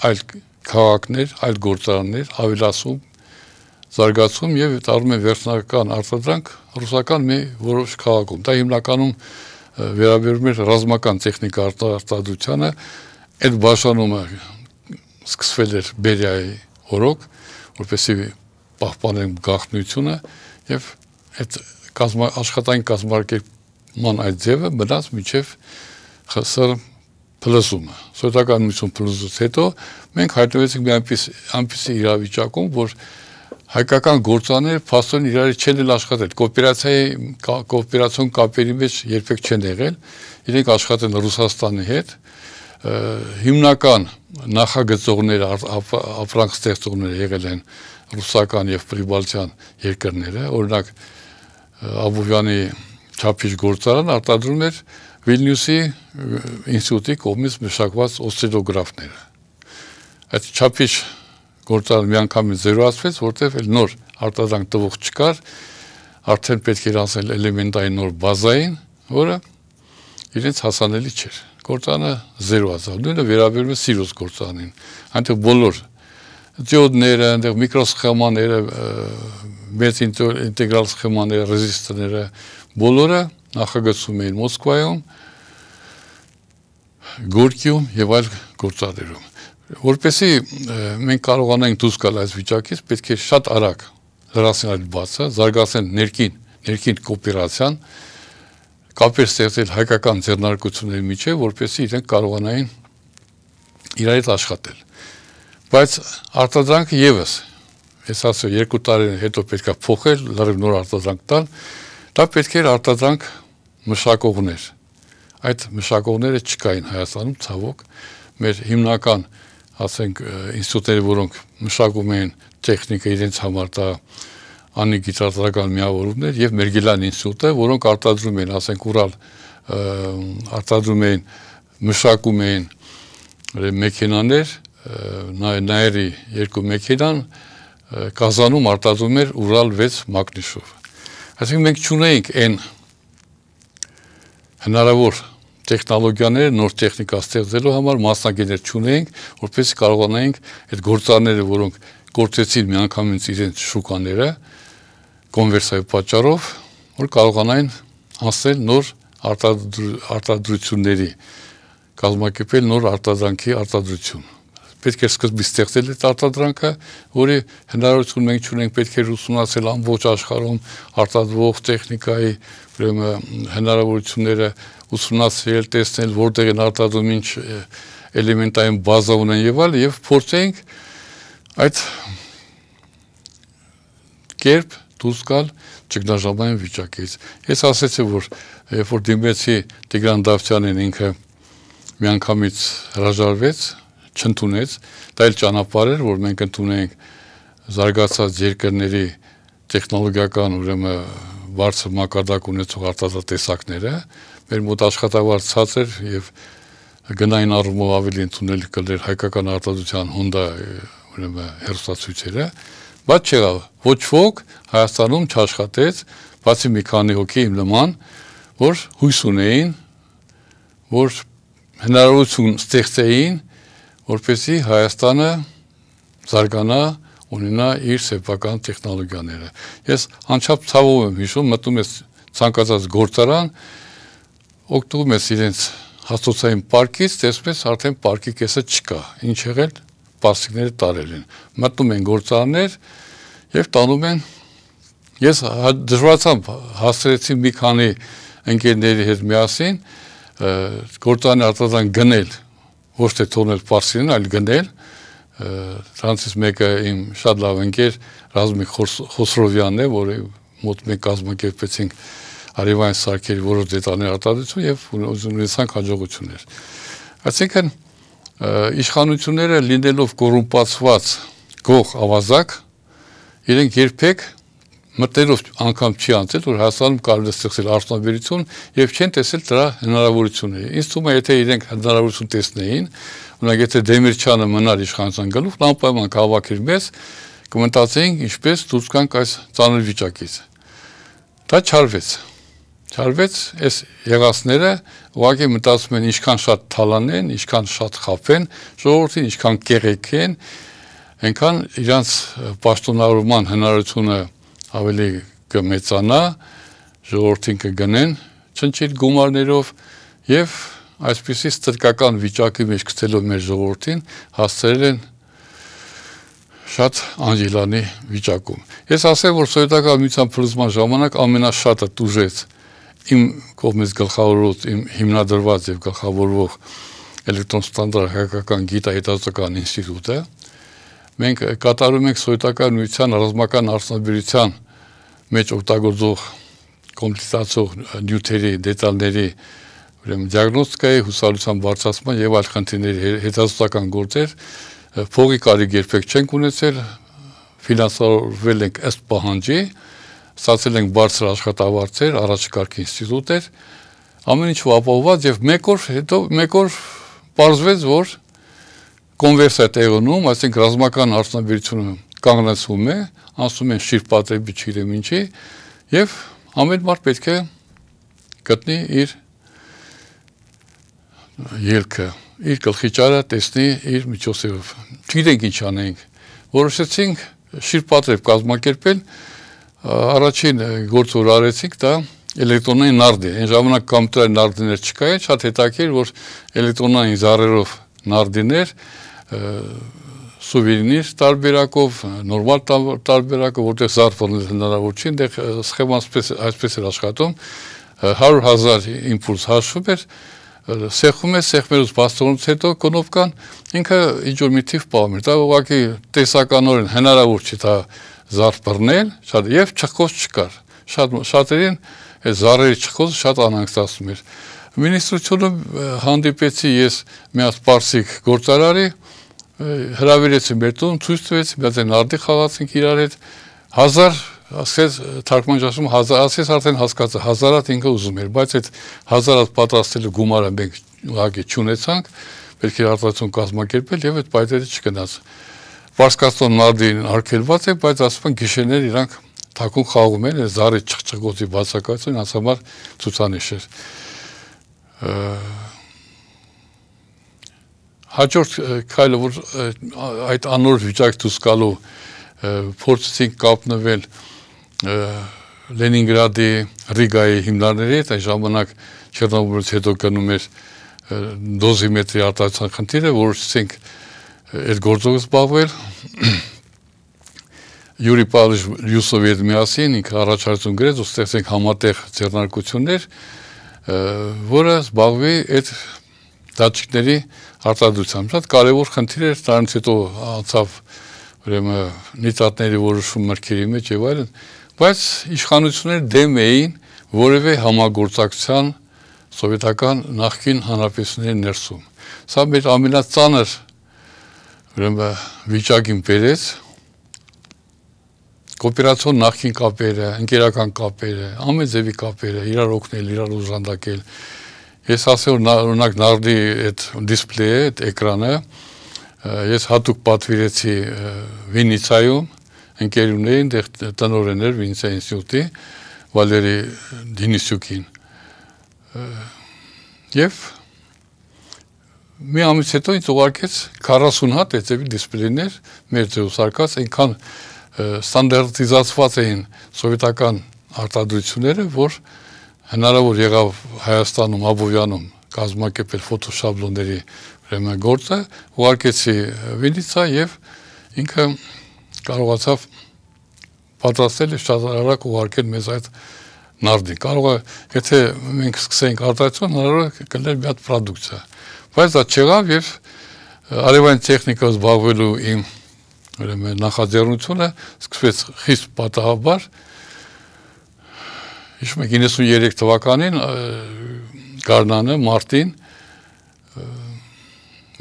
այլ քաղաքներ, այլ գործարաններ ավելացում, զարգացում եւ տարում են վերջնական արտադրանք ռուսական մի որոշ քաղաքում։ Դա հիմնականում վերաբերում է ռազմական տեխնիկա արտադրությանը, այդ բաշանումը սկսվել էր Բերիայի օրոք, որպեսի պահպանեն գաղտնությունը եւ այդ կազմա աշխատային կազմակերպման այդ ձևը մնաց միջև ԽՍՀ փլուզումը։ Սոցիալականություն փլուզից հետո մենք հայտնվեցինք մի այնպես այնպես իրավիճակում, որ հայկական գործաները փաստորեն իրար չեն էլ աշխատել։ Կոոպերացիայի կոոպերացիոն կապերի մեջ երբեք չեն եղել։ Իրենք աշխատել Ռուսաստանի հետ հիմնական նախագծողները ապրանք ստեղծողները եղել են ռուսական եւ պրիբալտյան երկրները օրինակ Աբովյանի չափիչ գործարան արտադրում էր Վիլնյուսի ինստիտուտի կողմից մշակված օսցիլոգրաֆները։ Այդ չափիչ գործարան մի անգամից զերոացվեց, որտեղ էլ նոր արտադրանք տվող չկար, արդեն պետք էր ասել էլեմենտային նոր բազային, որը իրենց հասանելի չէր։ Գործանը զերոացավ։ Նույնը վերաբերում է սիրոս գործանին, այնտեղ բոլոր դիոդները, այնտեղ միկրոսխեմաները, մեծ ինտեգրալ սխեմաները, ռեզիստորները, բոլորը նախագծում էին Մոսկվայում, Գորկիում եւ այլ գործադերում։ Որպեսի մենք կարողանանք դուրս գալ այս վիճակից, պետք է շատ արագ լրացնել այդ բացը, զարգացնել ներքին ներքին կոոպերացիան, կապեր ստեղծել հայկական ձեռնարկությունների միջև, որպեսզի իրենք կարողանային իրարից աշխատել։ Բայց արտադրանքը եւս, ես ասեմ, երկու տարի հետո պետքա փոխել, լրիվ նոր արտադրանք տալ, Դա պետք էր արտադրանք մշակողներ։ Այդ մշակողները չկային Հայաստանում, ցավոք, մեր հիմնական, ասենք, ինստիտուտները, որոնք մշակում էին տեխնիկա իրենց համար դա անի գիտարարական միավորումներ եւ Մերգելյան ինստիտուտը, որոնք արտադրում են, ասենք, Урал արտադրում են, մշակում են մեքենաներ, նայերի երկու մեքենան Կազանում արտադրում էր Урал 6 մագնիշով Այսինքն մենք չունենք այն հնարավոր տեխնոլոգիաները նոր տեխնիկա ստեղծելու համար մասնագետներ չունենք, որպես կարողանանք այդ գործարանները, որոնք գործեցին միանգամից իրենց շուկաները կոնվերսիայի պատճառով, որ կարողանային անցնել նոր արտադրությունների, կազմակերպել նոր արտադրանքի արտադրություն։ արտադրություն պետք է սկզբից ստեղծել այդ արտադրանքը, որի հնարավորություն մենք ունենք պետք է ուսումնասել ամբողջ աշխարհում արտադրվող տեխնիկայի ուրեմն հնարավորությունները ուսումնասիրել, տեսնել որտեղ են արտադրում ինչ էլեմենտային բազա ունեն եւ այլ եւ փորձենք այդ կերպ դուրս գալ ճգնաժամային վիճակից։ Ես ասացի, որ երբ որ դիմեցի Տիգրան Դավթյանին ինքը միանգամից հրաժարվեց չընդունեց, դա էլ ճանապարհ էր, որ մենք ընդունենք զարգացած երկրների տեխնոլոգիական ուրեմն բարձր մակարդակ ունեցող արտադրատեսակները, մեր մոտ աշխատավարձ ցած էր եւ գնային առումով ավելի ընդունելի կլեր հայկական արտադրության հոնդա ուրեմն հերոսացույցերը, բայց չեղավ։ Ոչ ոք Հայաստանում չաշխատեց, բացի մի քանի հոգի իմ նման, որ հույս ունեին, որ հնարավորություն ստեղծեին որպեսի Հայաստանը զարգանա, ունենա իր սեփական տեխնոլոգիաները։ Ես անչափ ցավում եմ հիշում, մտնում ես ցանկացած գործարան, օգտվում ես իրենց հաստոցային պարկից, տեսնես արդեն պարկի կեսը չկա։ Ինչ եղել պարսիկները տարել են։ Մտնում են գործարաններ եւ տանում են ես դժվարացամ հասցրեցի մի քանի ընկերների հետ միասին գործարանի արտադրանք գնել ոչ թե թողնել Պարսին, այլ գնել դրանից մեկը իմ շատ լավ ընկեր Ռազմիկ Խոսրովյանն է, որը մոտ մեկ կազմակերպեցինք արևային սարքերի որոշ դետալներ արտադրություն եւ ունեցանք հաջողություններ։ Այսինքն իշխանությունները լինելով կոռումպացված գող ավազակ իրենք երբեք մտերով անգամ չի անցել, որ Հայաստանում կարող է ստեղծել արտոնաբերություն եւ չեն տեսել դրա հնարավորությունները։ Ինձ թվում է, եթե իրենք հնարավորություն տեսնեին, օրինակ եթե Դեմիրճյանը մնար իշխանության գլուխ, նա պայման կհավաքեր մեզ, կմտածեինք ինչպես դուրս գանք այս ծանր վիճակից։ Դա չարվեց։ Չարվեց այս եղածները ուղղակի մտածում են ինչքան շատ թալանեն, ինչքան շատ խափեն, ժողովրդին ինչքան կեղեքեն, այնքան իրանց պաշտոնավորման հնարավորությունը ավելի կմեծանա, ժողովրդին կգնեն չնչին գումարներով եւ այսպիսի ստրկական վիճակի մեջ գցելով մեր ժողովրդին հասցրել են շատ անջելանի վիճակում։ Ես ասեմ, որ սովետական միության փլուզման ժամանակ ամենաշատը տուժեց իմ կողմից գլխավորված, իմ հիմնադրված եւ գլխավորվող էլեկտրոն ստանդարտ հայկական գիտահետազոտական ինստիտուտը, մենք կատարում ենք սովետական միության ռազմական արտնաբերության մեջ օգտագործող կոմպլիկացող նյութերի, դետալների ուրեմն դիագնոստիկայի, հուսալության բարձրացման եւ այլ խնդիրների հետազոտական գործեր փողի կարիք երբեք չենք ունեցել, ֆինանսավորվել ենք ըստ պահանջի, ստացել ենք բարձր աշխատավարձեր, առաջկարգ ինստիտուտներ, ամեն ինչ ապահովված եւ մեկ օր հետո մեկ օր պարզվեց, որ կոնվերսիա տեղնում, այսինքն ռազմական արդյունաբերությունը կանգնացվում է, ասում են շիրպած է բիչիրը ինչի, եւ ամեն մարդ պետք է գտնի իր ելքը, իր գլխի ճարը տեսնի իր միջոցով։ Չգիտենք ինչ անենք։ Որոշեցինք շիրպատրեվ կազմակերպել, առաջին գործ որ արեցինք դա էլեկտրոնային նարդ է։ Այն ժամանակ կամպյուտերային նարդիներ չկային, շատ հետաքրքիր որ էլեկտրոնային զառերով նարդիներ սուվերինից տարբերակով, նորմալ տարբերակով, որտեղ զարփոնել հնարավոր չի, այնտեղ սխեման այսպես այսպես էր աշխատում 100.000 իմպուլս հաշվում էր սեղում է, սեղմերուց բաստողնուց հետո կոնովկան ինքը ինչ-որ մի թիվ պահում էր, դա ուղղակի տեսականորեն հնարավոր չի դա զարդ բռնել, շատ եւ չխոս չկար։ Շատ շատերին այդ զարերի չխոսը շատ անհանգստացնում էր։ Մինիստրությունը հանդիպեցի ես մի հատ պարսիկ գործարարի, հրավիրեցի մեր տուն, ցույց տվեց, բայց այն արդի խաղացինք իրար հետ 1000 ասես թարգմանիչ ասում 1000 ասես արդեն հասկացա 1000-ատ ինքը ուզում էր, բայց այդ 1000-ատ պատրաստելու գումարը մենք ուղղակի չունեցանք, պետք էր արտադրություն կազմակերպել եւ այդ պայծերը չգնաց։ Պարսկաստան նարդին արկելված է, բայց ասում են գիշերներ իրանք թակուն խաղում են, զարի չղճղոցի բացակայություն, անց համար ցուցանիշ էր։ Ա Հաջորդ քայլը, որ այդ անոր վիճակ դուրս գալու փորձեցինք կապնվել Լենինգրադի Ռիգայի հիմնարների հետ, այն ժամանակ Չեռնոբիլից հետո գնում էր դոզիմետրի արտադրության խնդիրը, որոշեցինք այդ գործով զբաղվել։ Յուրի Պավլիչ Յուսովի հետ միասին ինքը առաջարկություն գրեց ու ստեղծենք համատեղ ձեռնարկություններ, որը զբաղվի այդ դաճիկների արտադրությամբ։ Շատ կարևոր խնդիր էր, դրանից հետո անցավ ուրեմն նիտրատների որոշում մրգերի մեջ եւ այլն, բայց իշխանությունները դեմ էին որևէ համագործակցության սովետական նախկին հանրապետությունների ներսում։ Սա մեր ամենածանր ուրեմն վիճակին բերեց կոոպերացիոն նախին կապերը, ընկերական կապերը, ամեն ձևի կապերը, իրար օգնել, իրար ուժանդակել, Ես ասել օրինակ նարդի այդ դիսպլեյը, այդ էկրանը ես հատուկ պատվիրեցի Վինիցայում ընկերուներին, դեղ տնօրեններ Վինիցա ինստիտուտի Վալերի Դինիսյուկին։ Եվ մի ամիս հետո ինձ ուղարկեց 40 հատ էծեվի դիսպլեյներ մեր ձեւսարկած, այնքան ստանդարտիզացված էին սովետական արտադրությունները, որ հնարավոր եղավ Հայաստանում, Աբովյանում կազմակերպել ֆոտոշաբլոնների ուրեմն գործը, ուղարկեցի Վինիցա եւ ինքը կարողացավ պատրաստել շատ արագ ուղարկել մեզ այդ նարդին։ Կարող է, եթե մենք սկսենք արտադրություն, հնարավոր է կլներ մի հատ պրոդուկտիա։ Բայց դա չեղավ եւ արևային տեխնիկայով զբաղվելու իմ ուրեմն նախաձեռնությունը սկսվեց խիստ պատահաբար Հիշում եք 93 թվականին Գառնանը Մարտին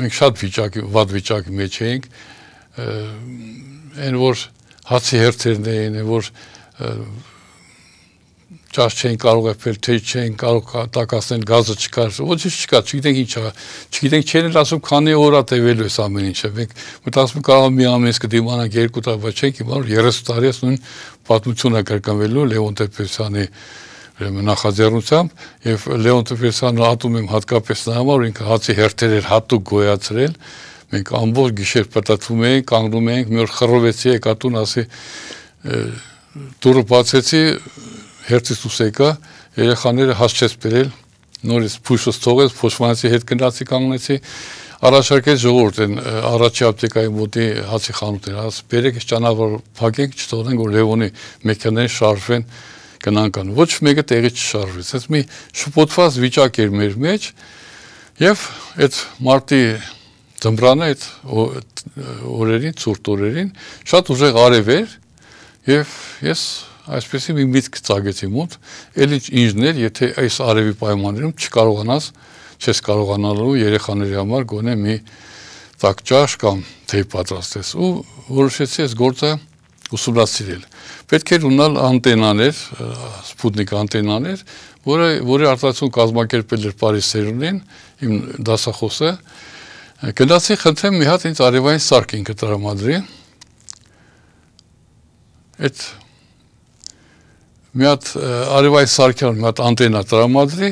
մենք շատ վիճակի, վատ վիճակի մեջ էինք, այն որ հացի հերթերն էին, որ ճաշ չեն կարող եփել, թե չեն կարող տակասեն գազը չկար, ոչինչ չկա, չգիտենք ինչ է։ Չգիտենք չեն էլ ասում քանի օր է տևելու այս ամեն ինչը։ Մենք մտածում կարող մի ամիս կդիմանանք երկու տարվա չենք, հիմա 30 տարի ես նույն պատմությունը կրկնվելու Լեոն Տեր-Պետրոսյանի նախաձեռնությամբ եւ Լեոն Տեր-Պետրոսյանը ատում եմ հատկապես նա համար, ինքը հացի հերթեր էր հատուկ գոյացրել։ Մենք ամբողջ գիշեր պատտվում էինք, կանգնում էինք, մի օր խռովեցի եկատուն ասի դուրս բացեցի Հերցիսուս եկա, երեխաները հաս չես բերել, նորից փուշս թողեց, փոշմանացի հետ գնացի կանգնեցի, առաջարկեց ժողովուրդ են առաջի ապտեկայի մոտի հացի խանութ էր, ասես բերեք ճանապարհ փակեք, չթողնենք որ Լևոնի մեքենան շարժվեն գնանքան։ Ոչ մեկը տեղից չշարժվեց։ Այս մի շփոթված վիճակ էր մեր մեջ եւ այդ մարտի ձմռանը այդ օրերին, ցուրտ օրերին շատ ուժեղ արև էր եւ ես այսպեսի մի միտք ծագեցի մոտ, ելի ինժներ, եթե այս արևի պայմաններում չկարողանաս, չես կարողանալու երեխաների համար գոնե մի տակճաշ կամ թեյ պատրաստես ու որոշեցի այս գործը ուսումնասիրել։ Պետք էր ունենալ անտենաներ, սպուտնիկ անտենաներ, որը որի արտացում կազմակերպել էր Փարիզ Սերունին, իմ դասախոսը։ Գնացի խնդրեմ մի հատ ինձ արևային սարք ինքը տրամադրի։ Այդ մի հատ Արևայ Սարգյան մի հատ անտենա տրամադրի,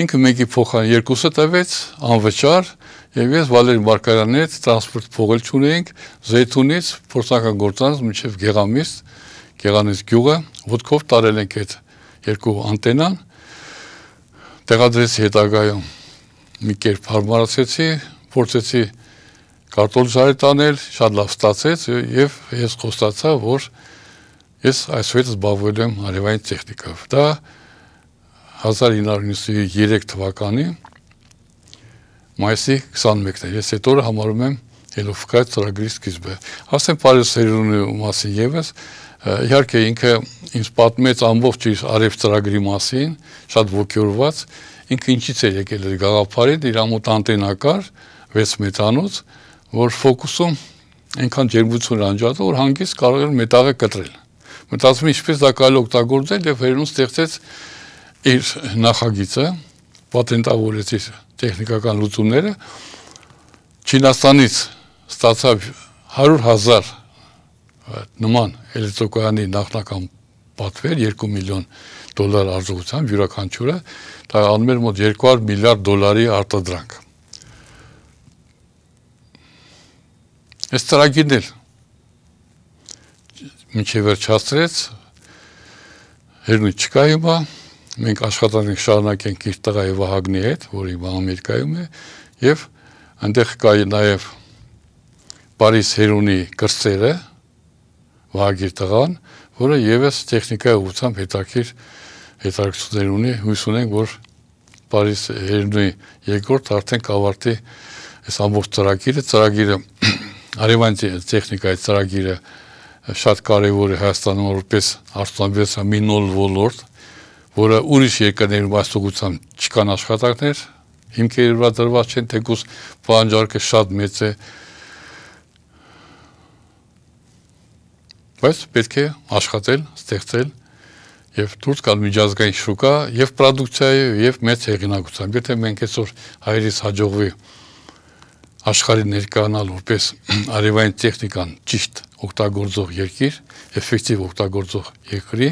ինքը մեկի փոխան երկուսը տվեց անվճար եւ ես Վալերի Մարկարյանի հետ տրանսպորտ փողել չունեինք Զեյթունից փորձական գործանից մինչեւ Գեղամիս, Գեղանից գյուղը ոդկով տարել ենք այդ երկու անտենան տեղադրեցի հետագայում մի կերպ հարմարացեցի, փորձեցի կարտոլ ժայր տանել, շատ լավ ստացեց եւ ես խոստացա, որ Ես այսօր զբաղվել եմ արևային տեխնիկով։ Դա 1993 թվականի մայիսի 21-ն է։ Ես այդ օրը համարում եմ Հելովկայ ծրագրի սկիզբը։ Ասեմ Փարիզ Սերունի մասին եւս, իհարկե ինքը ինձ պատմեց ամբողջ իր արև ծրագրի մասին, շատ ողջորված, ինքը ինչից էր եկել էր գաղափարին, իր ամոտ անտենա կար 6 մետրանոց, որ ֆոկուսում այնքան ջերմություն անջատը, որ հանգիստ կարող էր մետաղը կտրել մտածում ինչպես դա կարելի օգտագործել եւ հերոն ստեղծեց իր նախագիծը, պատենտավորեց իր տեխնիկական լուծումները Չինաստանից ստացավ 100.000 նման էլեկտրոկայանի նախնական պատվեր 2 միլիոն դոլար արժողությամբ յուրաքանչյուրը դա անում էր մոտ 200 միլիարդ դոլարի արտադրանք։ Այս ծրագիրն էլ միջի վերջ հասցրեց, հերնույթ չկա հիմա, մենք աշխատանք շարնակենք իր տղայի Վահագնի հետ, որ հիմա Ամերիկայում է, եւ այնտեղ կա նաեւ Փարիզ հերունի կրծերը, Վահագիր տղան, որը եւս տեխնիկայի ուղղությամբ հետաքրիր հետաքրքրություններ ունի, հույս ունենք, որ Փարիզ հերունի երկրորդ արդեն կավարտի այս ամբողջ ծրագիրը, ծրագիրը արևանցի տեխնիկայի ծրագիրը, ծրագիրը շատ կարևոր է Հայաստանում որպես արտոնաբերության մի նոր ոլորտ, որը ուրիշ երկրներում այս ուղղությամբ չկան աշխատանքներ, հիմքերը իրադրված չեն, թեկուզ պահանջարկը շատ մեծ է։ Բայց պետք է աշխատել, ստեղծել եւ դուրս գալ միջազգային շուկա եւ պրոդուկցիայի եւ մեծ հեղինակությամբ։ Եթե մենք այսօր հայերից հաջողվի աշխարհի ներկանալ որպես արևային տեխնիկան ճիշտ օգտագործող երկիր, էֆեկտիվ օգտագործող երկրի,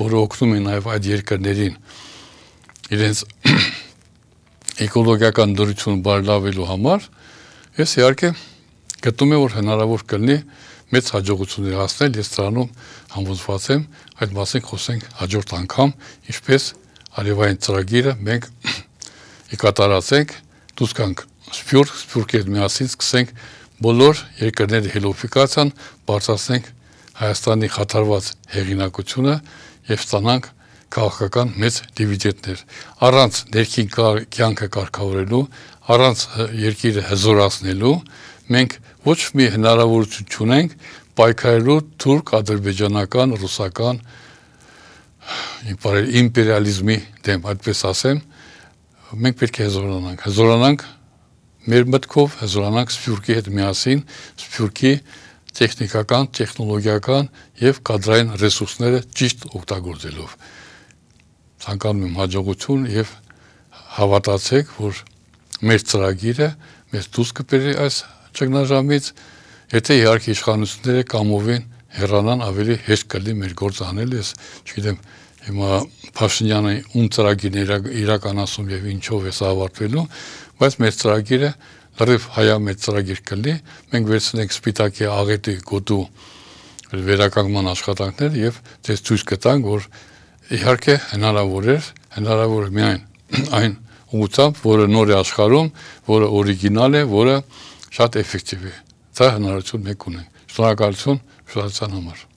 որը օգնում է նաև այդ երկրներին իրենց էկոլոգիական դրություն բարելավելու համար, ես իհարկե գտնում եմ, որ հնարավոր կլինի մեծ հաջողություններ հասնել, ես դրանում համոզված եմ, այդ մասին խոսենք հաջորդ անգամ, ինչպես արևային ծրագիրը մենք կկատարացենք, դուք կանք Սփյուռք, Սփյուռքի հետ միասին սկսենք բոլոր երկրները հելոֆիկացիան բարձրացնենք Հայաստանի խաթարված հեղինակությունը եւ ստանանք քաղաքական մեծ դիվիդենդներ։ Առանց ներքին կյանքը կարգավորելու, առանց երկիրը հզորացնելու մենք ոչ մի հնարավորություն չունենք պայքարելու թուրք, ադրբեջանական, ռուսական իմպերիալիզմի դեմ, այդպես ասեմ, մենք պետք է հզորանանք, հզորանանք մեր մտքով հզորանանք Սփյուռքի հետ միասին Սփյուռքի տեխնիկական, տեխնոլոգիական եւ կադրային ռեսուրսները ճիշտ օգտագործելով։ Ցանկանում եմ հաջողություն եւ հավատացեք, որ մեր ծրագիրը մեզ դուրս կբերի այս ճգնաժամից, եթե իհարկե իշխանությունները կամովին հեռանան ավելի հեշտ կլի մեր գործ անել, ես չգիտեմ, հիմա Փաշինյանը ում ծրագիրն իրականացում եւ ինչով է սա ավարտվելու, Բայց մեր ծրագիրը լրիվ հայամետ ծրագիր կլի, մենք վերցնենք սպիտակի աղետի գոտու վերականգնման աշխատանքներ եւ դες ցույց կտանք, որ իհարկե հնարավոր է, հնարավոր է միայն այն ուղությամբ, որը նոր է աշխարհում, որը օրիգինալ է, որը շատ էֆեկտիվ է։ Դա հնարավորություն մեկ ունենք։ Շնորհակալություն շնորհացան համար։